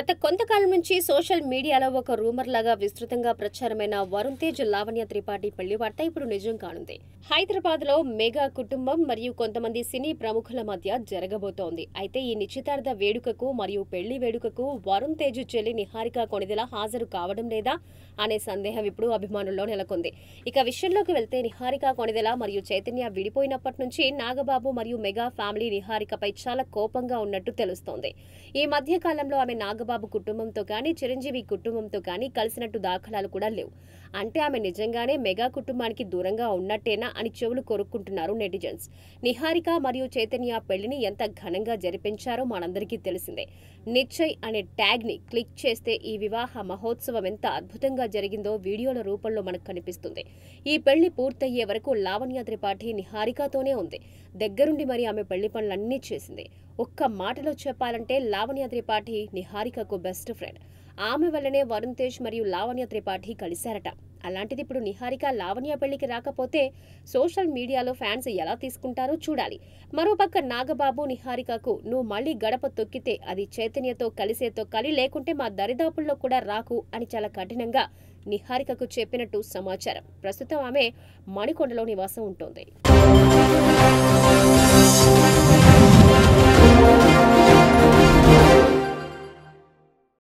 గత కొంతకాలం నుంచి సోషల్ మీడియాలో ఒక రూమర్ లాగా విస్తృతంగా ప్రచారమైన వరుణ్ తేజ్ లావణ్య త్రిపాఠి పెళ్లి వార్త ఇప్పుడు నిజం కానుంది హైదరాబాద్ లో మెగా కుటుంబం మరియు కొంతమంది సినీ ప్రముఖుల మధ్య జరగబోతోంది అయితే ఈ నిశ్చితార్థ వేడుకకు మరియు పెళ్లి వేడుకకు వరుణ్ తేజ్ చెల్లి నిహారిక కొణిదెల హాజరు కావడం లేదా అనే సందేహం ఇప్పుడు అభిమానుల్లో నెలకొంది ఇక విషయంలోకి వెళ్తే నిహారిక కొణిదెల మరియు చైతన్య విడిపోయినప్పటి నుంచి నాగబాబు మరియు మెగా ఫ్యామిలీ నిహారికపై చాలా కోపంగా ఉన్నట్టు తెలుస్తోంది ఈ మధ్య కాలంలో ఆమె నాగబాబు బాబు కుటుంబంతో కానీ చిరంజీవి కుటుంబంతో కానీ కలిసినట్టు దాఖలాలు కూడా లేవు అంటే ఆమె నిజంగానే మెగా కుటుంబానికి దూరంగా ఉన్నట్టేనా అని చెవులు కొరుక్కుంటున్నారు నెటిజన్స్ నిహారిక మరియు చైతన్య పెళ్లిని ఎంత ఘనంగా జరిపించారో మనందరికీ తెలిసిందే నిశ్చయ్ అనే ట్యాగ్ ని క్లిక్ చేస్తే ఈ వివాహ మహోత్సవం ఎంత అద్భుతంగా జరిగిందో వీడియోల రూపంలో మనకు కనిపిస్తుంది ఈ పెళ్లి పూర్తయ్యే వరకు లావణ్య త్రిపాఠి నిహారికతోనే ఉంది దగ్గరుండి మరి ఆమె పెళ్లి పనులన్నీ చేసింది ఒక్క మాటలో చెప్పాలంటే లావణ్య త్రిపాఠి నిహారికకు బెస్ట్ ఫ్రెండ్ ఆమె వల్లనే వరుణ్ తేజ్ మరియు లావణ్య త్రిపాఠి కలిశారట అలాంటిది ఇప్పుడు నిహారిక లావణ్య పెళ్లికి రాకపోతే సోషల్ మీడియాలో ఫ్యాన్స్ ఎలా తీసుకుంటారో చూడాలి మరోపక్క నాగబాబు నిహారికకు నువ్వు మళ్ళీ గడప తొక్కితే అది చైతన్యతో కలిసే తొక్కాలి లేకుంటే మా దరిదాపుల్లో కూడా రాకు అని చాలా కఠినంగా నిహారికకు చెప్పినట్టు సమాచారం ప్రస్తుతం ఆమె మణికొండలో నివాసం ఉంటోంది